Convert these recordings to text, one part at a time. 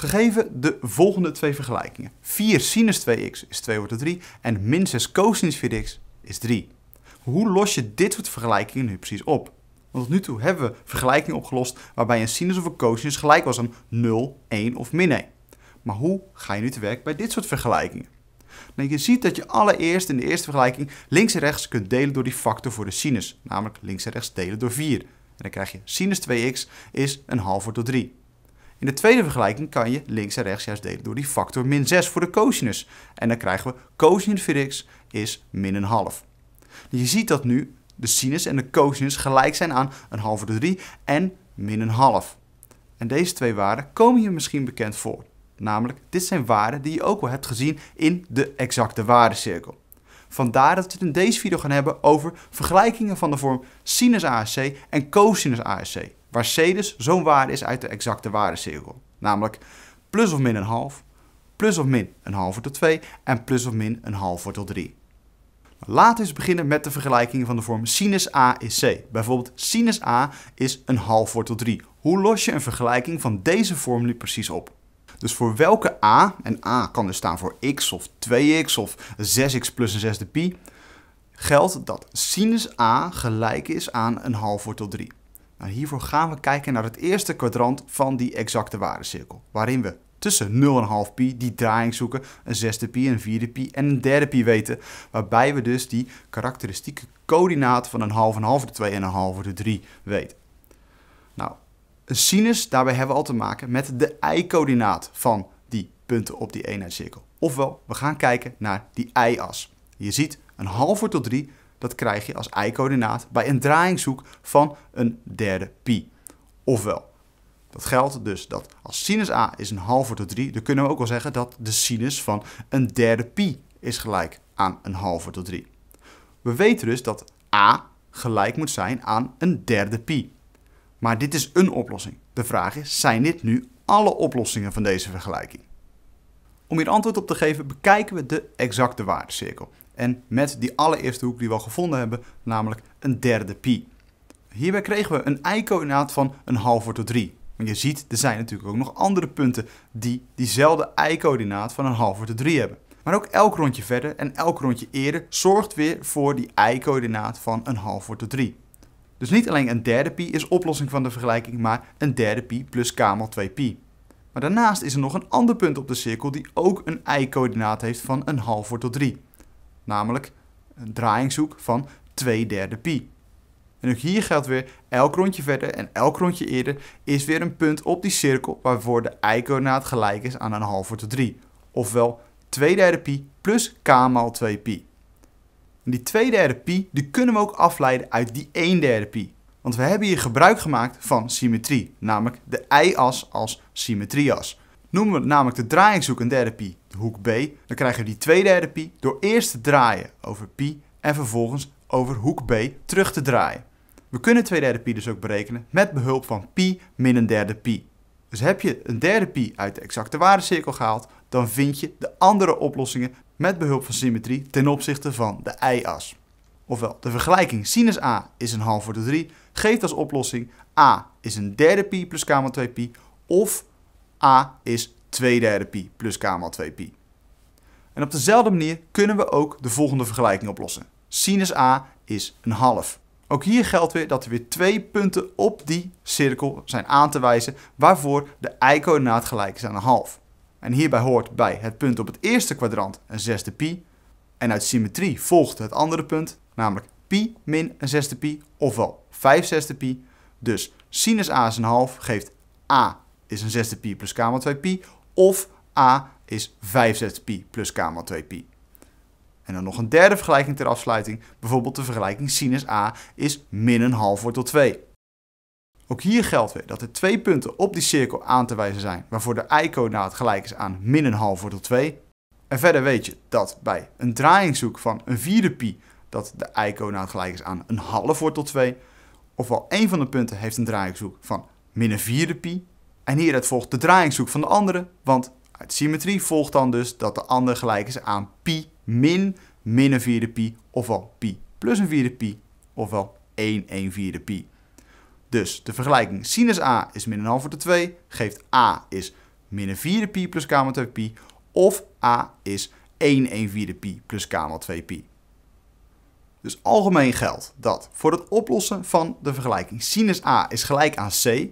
Gegeven de volgende twee vergelijkingen. 4 sinus 2x is 2 wordt 3 en min 6 cosinus 4x is 3. Hoe los je dit soort vergelijkingen nu precies op? Want tot nu toe hebben we vergelijkingen opgelost waarbij een sinus of een cosinus gelijk was aan 0, 1 of min 1. Maar hoe ga je nu te werk bij dit soort vergelijkingen? Nou, je ziet dat je allereerst in de eerste vergelijking links en rechts kunt delen door die factor voor de sinus. Namelijk links en rechts delen door 4. En dan krijg je sinus 2x is een half wordt door 3. In de tweede vergelijking kan je links en rechts juist delen door die factor min 6 voor de cosinus. En dan krijgen we cosinus 4x is min een half. Je ziet dat nu de sinus en de cosinus gelijk zijn aan een half door 3 en min een half. En deze twee waarden komen je misschien bekend voor. Namelijk, dit zijn waarden die je ook al hebt gezien in de exacte waardecirkel. Vandaar dat we het in deze video gaan hebben over vergelijkingen van de vorm sinus ASC en cosinus ASC waar c dus zo'n waarde is uit de exacte waardecirkel. Namelijk plus of min een half, plus of min een halve tot 2 en plus of min een halve tot 3. Laten we eens beginnen met de vergelijkingen van de vorm sinus a is c. Bijvoorbeeld sinus a is een half wortel 3. Hoe los je een vergelijking van deze vorm nu precies op? Dus voor welke a, en a kan dus staan voor x of 2x of 6x plus een zesde pi, geldt dat sinus a gelijk is aan een half wortel 3. Nou, hiervoor gaan we kijken naar het eerste kwadrant van die exacte waardecirkel, waarin we tussen 0,5 pi die draaiing zoeken, een zesde pi, een vierde pi en een derde pi weten, waarbij we dus die karakteristieke coördinaat van een half en half de 2 en een half de 3 weten. Nou, een sinus, daarbij hebben we al te maken met de y-coördinaat van die punten op die eenheidscirkel. Ofwel, we gaan kijken naar die y-as. Je ziet, een half tot 3 dat krijg je als i-coördinaat bij een draaiingshoek van een derde pi. Ofwel, dat geldt dus dat als sinus a is een halve tot 3, dan kunnen we ook wel zeggen dat de sinus van een derde pi is gelijk aan een halve tot 3. We weten dus dat a gelijk moet zijn aan een derde pi. Maar dit is een oplossing. De vraag is, zijn dit nu alle oplossingen van deze vergelijking? Om hier antwoord op te geven, bekijken we de exacte waardecirkel en met die allereerste hoek die we al gevonden hebben, namelijk een derde pi. Hierbij kregen we een i coördinaat van een halve tot 3. Maar je ziet, er zijn natuurlijk ook nog andere punten die diezelfde i-coördinaat van een halve tot 3 hebben. Maar ook elk rondje verder en elk rondje eerder zorgt weer voor die i-coördinaat van een halve tot 3. Dus niet alleen een derde pi is oplossing van de vergelijking, maar een derde pi plus k maal 2 pi. Maar daarnaast is er nog een ander punt op de cirkel die ook een i-coördinaat heeft van een halve tot 3 namelijk een draaiingshoek van 2 derde pi. En ook hier geldt weer, elk rondje verder en elk rondje eerder is weer een punt op die cirkel waarvoor de i coördinaat gelijk is aan een half tot 3. Ofwel 2 derde pi plus k maal 2 pi. En die 2 derde pi die kunnen we ook afleiden uit die 1 derde pi. Want we hebben hier gebruik gemaakt van symmetrie, namelijk de i as als symmetrieas. Noemen we namelijk de draaiingshoek een derde pi, de hoek B, dan krijgen we die twee derde pi door eerst te draaien over pi en vervolgens over hoek B terug te draaien. We kunnen twee derde pi dus ook berekenen met behulp van pi min een derde pi. Dus heb je een derde pi uit de exacte waardecirkel gehaald, dan vind je de andere oplossingen met behulp van symmetrie ten opzichte van de y-as. Ofwel, de vergelijking sinus a is een half voor de 3 geeft als oplossing a is een derde pi plus k maal 2 pi of a is 2 derde pi plus k maal 2 pi. En op dezelfde manier kunnen we ook de volgende vergelijking oplossen. Sinus a is een half. Ook hier geldt weer dat er weer twee punten op die cirkel zijn aan te wijzen waarvoor de y-coördinaat gelijk is aan een half. En hierbij hoort bij het punt op het eerste kwadrant een zesde pi. En uit symmetrie volgt het andere punt, namelijk pi min een zesde pi, ofwel 5 zesde pi. Dus sinus a is een half geeft a is een zesde pi plus k maal 2 pi. Of a is 5 zesde pi plus k maal 2 pi. En dan nog een derde vergelijking ter afsluiting. Bijvoorbeeld de vergelijking sinus a is min een half wortel 2. Ook hier geldt weer dat er twee punten op die cirkel aan te wijzen zijn, waarvoor de i-coördinaat gelijk is aan min een half wortel 2. En verder weet je dat bij een draaiingshoek van een vierde pi dat de i-coördinaat gelijk is aan een half wortel 2. Ofwel één van de punten heeft een draaiingshoek van min een vierde pi en hieruit volgt de draaiingshoek van de andere, want uit symmetrie volgt dan dus dat de andere gelijk is aan pi min min een vierde pi, ofwel pi plus een vierde pi, ofwel 1 1 vierde pi. Dus de vergelijking sinus a is min een half de 2, geeft a is min een vierde pi plus k maal 2 pi, of a is 1 1 vierde pi plus k maal 2 pi. Dus algemeen geldt dat voor het oplossen van de vergelijking sinus a is gelijk aan c,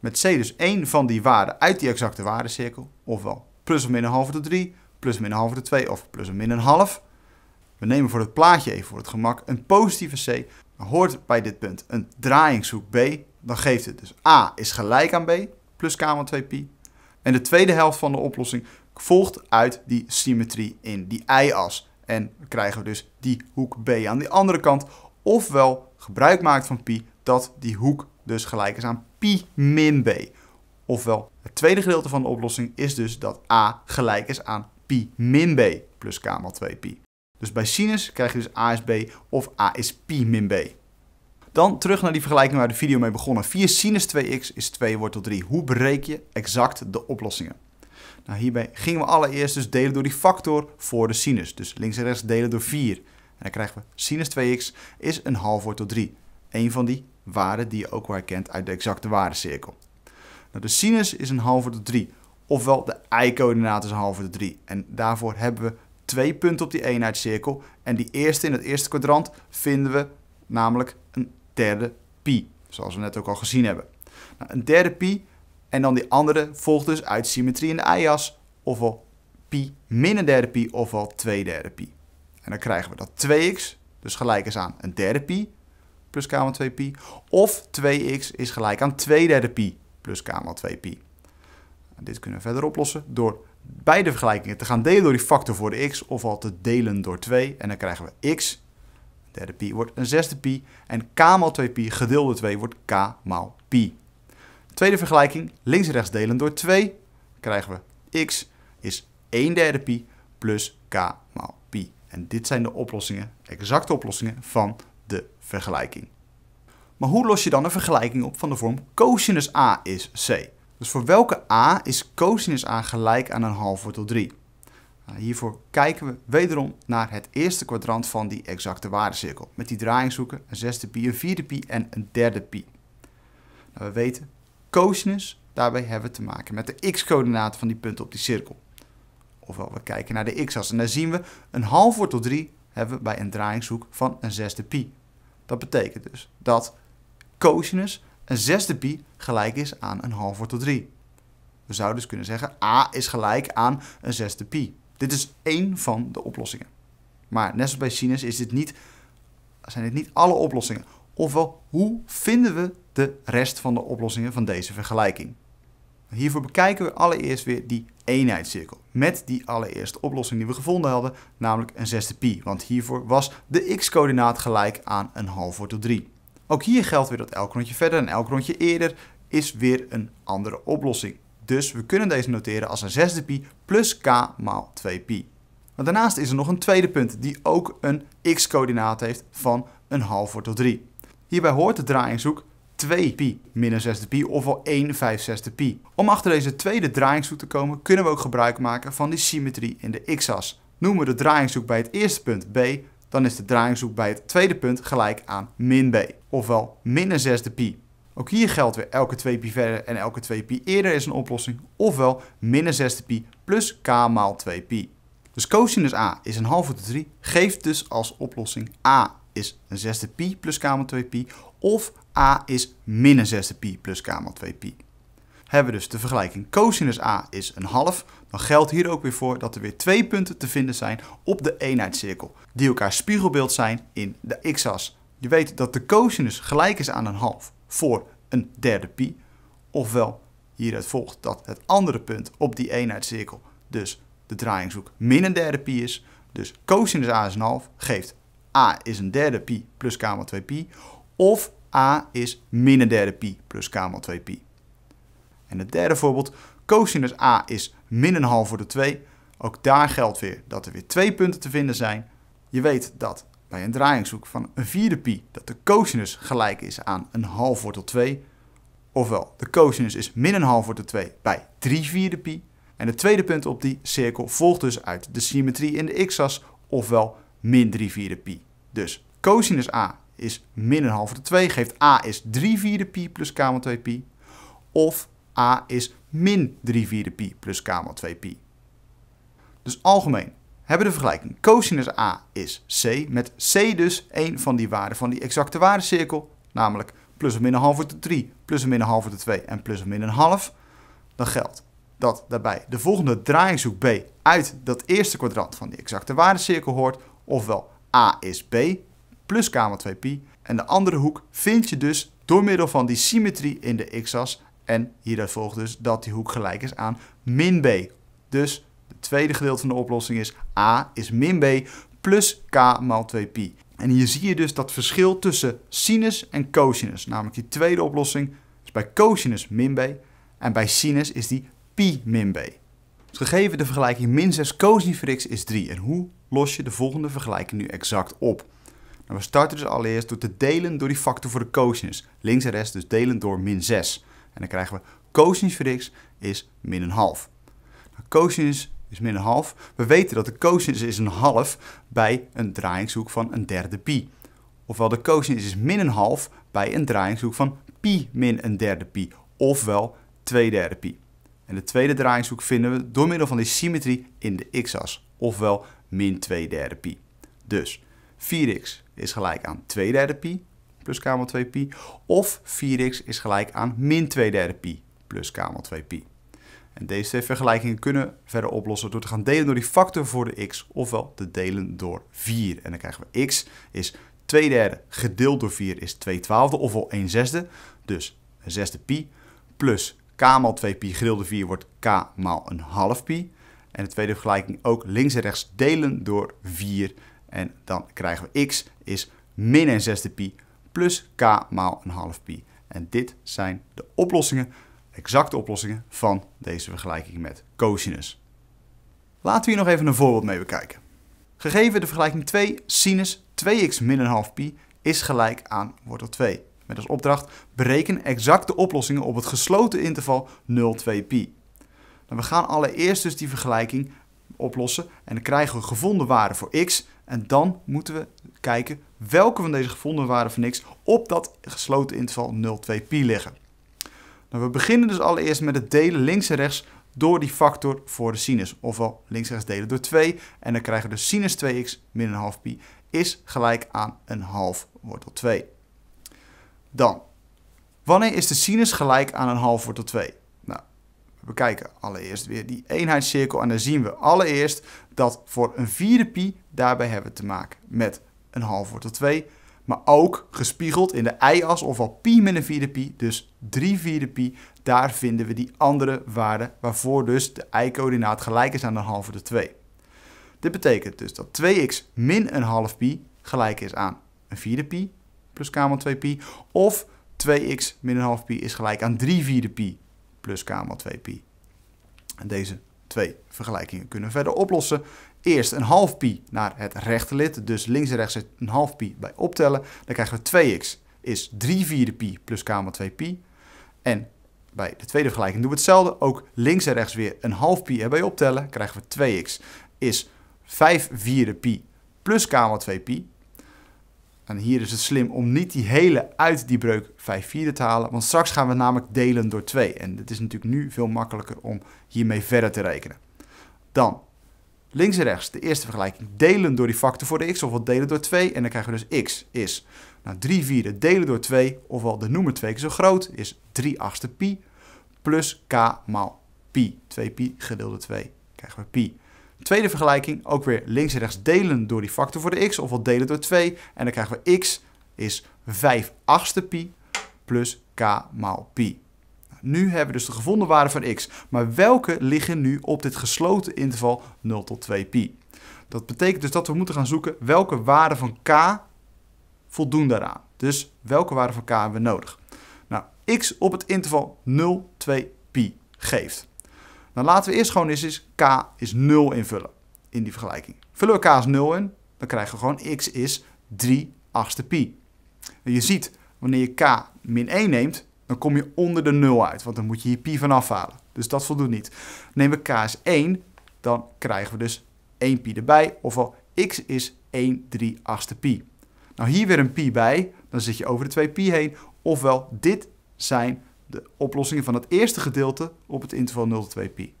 met C dus één van die waarden uit die exacte waardecirkel, ofwel plus of min een halve de 3, plus of min een halve de 2 of plus of min een half. We nemen voor het plaatje even voor het gemak een positieve C. Dan hoort bij dit punt een draaiingshoek B. Dan geeft het dus A is gelijk aan B, plus k van 2 pi. En de tweede helft van de oplossing volgt uit die symmetrie in die y-as. En krijgen we dus die hoek B aan de andere kant. Ofwel gebruik maakt van pi dat die hoek dus gelijk is aan pi min b. Ofwel, het tweede gedeelte van de oplossing is dus dat a gelijk is aan pi min b plus k maal 2 pi. Dus bij sinus krijg je dus a is b of a is pi min b. Dan terug naar die vergelijking waar de video mee begonnen. 4 sinus 2x is 2 wortel 3. Hoe breek je exact de oplossingen? Nou, hierbij gingen we allereerst dus delen door die factor voor de sinus. Dus links en rechts delen door 4. En dan krijgen we sinus 2x is een half wortel 3. Eén van die waarde die je ook wel herkent uit de exacte waardecirkel. Nou, de sinus is een halve tot 3, ofwel de y-coördinaat is een halve tot 3. En daarvoor hebben we twee punten op die eenheidscirkel. En die eerste in het eerste kwadrant vinden we namelijk een derde pi, zoals we net ook al gezien hebben. Nou, een derde pi en dan die andere volgt dus uit symmetrie in de y-as, ofwel pi min een derde pi, ofwel 2 derde pi. En dan krijgen we dat 2x, dus gelijk is aan een derde pi, plus k maal 2pi. Of 2x is gelijk aan 2 derde pi plus k maal 2pi. dit kunnen we verder oplossen door beide vergelijkingen te gaan delen door die factor voor de x of al te delen door 2. En dan krijgen we x, derde pi wordt een zesde pi en k maal 2pi gedeeld door 2 wordt k maal pi. Tweede vergelijking, links rechts delen door 2 krijgen we x is 1 derde pi plus k maal pi. En dit zijn de oplossingen, exacte oplossingen van vergelijking. Maar hoe los je dan een vergelijking op van de vorm cosinus a is c? Dus voor welke a is cosinus a gelijk aan een half wortel 3? Nou, hiervoor kijken we wederom naar het eerste kwadrant van die exacte waardecirkel. Met die draaiingshoeken een zesde pi, een vierde pi en een derde pi. Nou, we weten, cosinus, daarbij hebben we te maken met de x-coördinaat van die punten op die cirkel. Ofwel, we kijken naar de x-as en daar zien we een half wortel 3 hebben we bij een draaiingshoek van een zesde pi. Dat betekent dus dat cosinus een zesde pi gelijk is aan een half wordt 3. We zouden dus kunnen zeggen a is gelijk aan een zesde pi. Dit is één van de oplossingen. Maar net zoals bij sinus is dit niet, zijn dit niet alle oplossingen. Ofwel, hoe vinden we de rest van de oplossingen van deze vergelijking? Hiervoor bekijken we allereerst weer die eenheidscirkel met die allereerste oplossing die we gevonden hadden, namelijk een zesde pi, want hiervoor was de x-coördinaat gelijk aan een half tot 3. Ook hier geldt weer dat elk rondje verder en elk rondje eerder is weer een andere oplossing. Dus we kunnen deze noteren als een zesde pi plus k maal 2 pi. daarnaast is er nog een tweede punt die ook een x-coördinaat heeft van een half tot 3. Hierbij hoort de draaiingzoek 2pi min 6 π ofwel 1 5 6 pi. Om achter deze tweede draaiingshoek te komen kunnen we ook gebruik maken van die symmetrie in de x-as. Noemen we de draaiingshoek bij het eerste punt b, dan is de draaiingshoek bij het tweede punt gelijk aan min b, ofwel min 6 π Ook hier geldt weer elke 2 pi verder en elke 2 pi eerder is een oplossing, ofwel min 6 pi plus k maal 2 pi. Dus cosinus a is een half de 3, geeft dus als oplossing a is een zesde pi plus k maal 2 pi of a is min een zesde pi plus k maal 2 pi. Hebben we dus de vergelijking cosinus a is een half, dan geldt hier ook weer voor dat er weer twee punten te vinden zijn op de eenheidscirkel, die elkaar spiegelbeeld zijn in de x-as. Je weet dat de cosinus gelijk is aan een half voor een derde pi, ofwel hieruit volgt dat het andere punt op die eenheidscirkel dus de draaiingshoek min een derde pi is. Dus cosinus a is een half geeft a is een derde pi plus k maal 2 pi. Of a is min een derde pi plus k maal 2 pi. En het derde voorbeeld, cosinus a is min een half voor de 2. Ook daar geldt weer dat er weer twee punten te vinden zijn. Je weet dat bij een draaiingshoek van een vierde pi dat de cosinus gelijk is aan een half wortel 2. Ofwel, de cosinus is min een half wortel 2 bij 3 vierde pi. En het tweede punt op die cirkel volgt dus uit de symmetrie in de x-as, ofwel min 3 vierde pi. Dus cosinus a is min een halve de 2. Geeft a is 3 vierde pi plus k maal 2 pi. Of a is min 3 vierde pi plus k maal 2 pi. Dus algemeen hebben we de vergelijking. Cosinus a is c. Met c dus een van die waarden van die exacte waardecirkel. Namelijk plus of min een halve de 3, plus of min een halve de 2 en plus of min een half. Dan geldt dat daarbij de volgende draaiingshoek B uit dat eerste kwadrant van die exacte waardecirkel hoort. Ofwel a is b plus maar 2pi. En de andere hoek vind je dus door middel van die symmetrie in de x-as. En hieruit volgt dus dat die hoek gelijk is aan min b. Dus het tweede gedeelte van de oplossing is a is min b plus k maal 2pi. En hier zie je dus dat verschil tussen sinus en cosinus. Namelijk die tweede oplossing is bij cosinus min b en bij sinus is die pi min b. Dus gegeven de vergelijking min 6 cosine voor x is 3. En hoe los je de volgende vergelijking nu exact op? En we starten dus allereerst door te delen door die factor voor de cosinus. Links en rechts dus delen door min 6. En dan krijgen we cosinus voor x is min een half. Nou, cosinus is min een half. We weten dat de cosinus is een half bij een draaiingshoek van een derde pi. Ofwel de cosinus is min een half bij een draaiingshoek van pi min een derde pi. Ofwel 2 derde pi. En de tweede draaiingshoek vinden we door middel van de symmetrie in de x-as. Ofwel min 2 derde pi. Dus 4x is gelijk aan 2 derde pi plus k maal 2 pi. Of 4x is gelijk aan min 2 derde pi plus k maal 2 pi. En deze twee vergelijkingen kunnen we verder oplossen door te gaan delen door die factor voor de x, ofwel te delen door 4. En dan krijgen we x is 2 derde gedeeld door 4 is 2 twaalfde, ofwel 1 zesde. Dus een zesde pi plus k maal 2 pi gedeeld door 4 wordt k maal een half pi. En de tweede vergelijking ook links en rechts delen door 4. En dan krijgen we x is min een zesde pi plus k maal een half pi. En dit zijn de oplossingen, exacte oplossingen van deze vergelijking met cosinus. Laten we hier nog even een voorbeeld mee bekijken. Gegeven de vergelijking 2, sinus 2x min een half pi is gelijk aan wortel 2. Met als opdracht bereken exacte oplossingen op het gesloten interval 0, 2 pi. Nou, we gaan allereerst dus die vergelijking oplossen en dan krijgen we gevonden waarde voor x en dan moeten we kijken welke van deze gevonden waarden van niks op dat gesloten interval 0,2 pi liggen. Nou, we beginnen dus allereerst met het delen links en rechts door die factor voor de sinus. Ofwel links en rechts delen door 2. En dan krijgen we dus sinus 2x min een half pi is gelijk aan een half wortel 2. Dan, wanneer is de sinus gelijk aan een half wortel 2? We bekijken allereerst weer die eenheidscirkel en dan zien we allereerst dat voor een vierde pi daarbij hebben we te maken met een half wortel 2. Maar ook gespiegeld in de y-as, ofwel pi min een vierde pi, dus 3 vierde pi, daar vinden we die andere waarde waarvoor dus de y-coördinaat gelijk is aan een half wortel 2. Dit betekent dus dat 2x min een half pi gelijk is aan een vierde pi plus k 2 pi. Of 2x min een half pi is gelijk aan 3 vierde pi plus k maal 2pi. En deze twee vergelijkingen kunnen we verder oplossen. Eerst een half pi naar het rechterlid, dus links en rechts een half pi bij optellen. Dan krijgen we 2x is 3 vierde pi plus k maal 2pi. En bij de tweede vergelijking doen we hetzelfde. Ook links en rechts weer een half pi erbij optellen. Krijgen we 2x is 5 vierde pi plus k maal 2pi. En hier is het slim om niet die hele uit die breuk 5 vierde te halen. Want straks gaan we namelijk delen door 2. En het is natuurlijk nu veel makkelijker om hiermee verder te rekenen. Dan links en rechts de eerste vergelijking. Delen door die factor voor de x, ofwel delen door 2. En dan krijgen we dus x is nou, 3 vierde delen door 2, ofwel de noemer 2 keer zo groot, is 3 achtste pi plus k maal pi. 2 pi gedeeld door 2 krijgen we pi. Tweede vergelijking, ook weer links en rechts delen door die factor voor de x, ofwel delen door 2. En dan krijgen we x is 5 achtste pi plus k maal pi. Nu hebben we dus de gevonden waarde van x, maar welke liggen nu op dit gesloten interval 0 tot 2 pi? Dat betekent dus dat we moeten gaan zoeken welke waarde van k voldoen daaraan. Dus welke waarde van k hebben we nodig? Nou, x op het interval 0, 2 pi geeft. Dan laten we eerst gewoon eens, k is 0 invullen in die vergelijking. Vullen we k is 0 in, dan krijgen we gewoon x is 3 achtste pi. En je ziet, wanneer je k min 1 neemt, dan kom je onder de 0 uit. Want dan moet je hier pi van afhalen. Dus dat voldoet niet. Neem we k is 1, dan krijgen we dus 1 pi erbij. Ofwel x is 1 3 achtste pi. Nou hier weer een pi bij, dan zit je over de 2 pi heen. Ofwel dit zijn de oplossingen van het eerste gedeelte op het interval 0 tot 2 pi.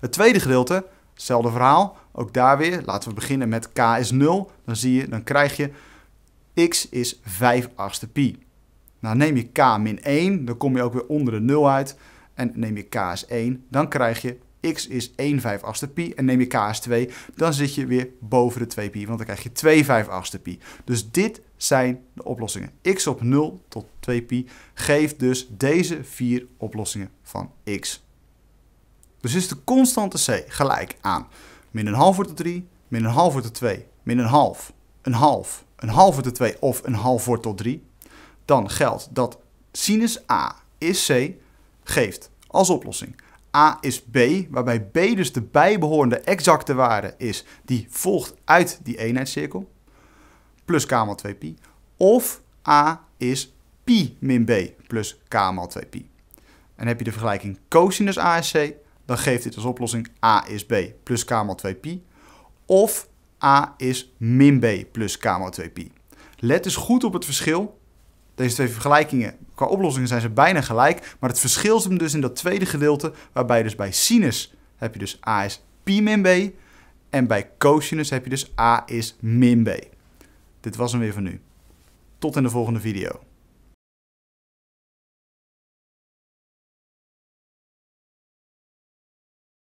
Het tweede gedeelte, hetzelfde verhaal, ook daar weer. Laten we beginnen met k is 0. Dan, zie je, dan krijg je x is 5 achtste pi. Nou, neem je k min 1, dan kom je ook weer onder de 0 uit. En neem je k is 1, dan krijg je x is 1 5 achtste pi en neem je k is 2, dan zit je weer boven de 2 pi, want dan krijg je 2 5 achtste pi. Dus dit zijn de oplossingen. x op 0 tot 2 pi geeft dus deze vier oplossingen van x. Dus is de constante c gelijk aan min een half wordt de 3, min een half wordt de 2, min een half, een half, een half wordt de 2 of een half wordt tot 3. Dan geldt dat sinus a is c geeft als oplossing A is B, waarbij B dus de bijbehorende exacte waarde is die volgt uit die eenheidscirkel, plus k maal 2pi, of A is pi min B plus k maal 2pi. En heb je de vergelijking cosinus A is C, dan geeft dit als oplossing A is B plus k maal 2pi, of A is min B plus k maal 2pi. Let dus goed op het verschil. Deze twee vergelijkingen Qua oplossingen zijn ze bijna gelijk, maar het verschil zit hem dus in dat tweede gedeelte, waarbij dus bij sinus heb je dus a is pi min b en bij cosinus heb je dus a is min b. Dit was hem weer van nu. Tot in de volgende video.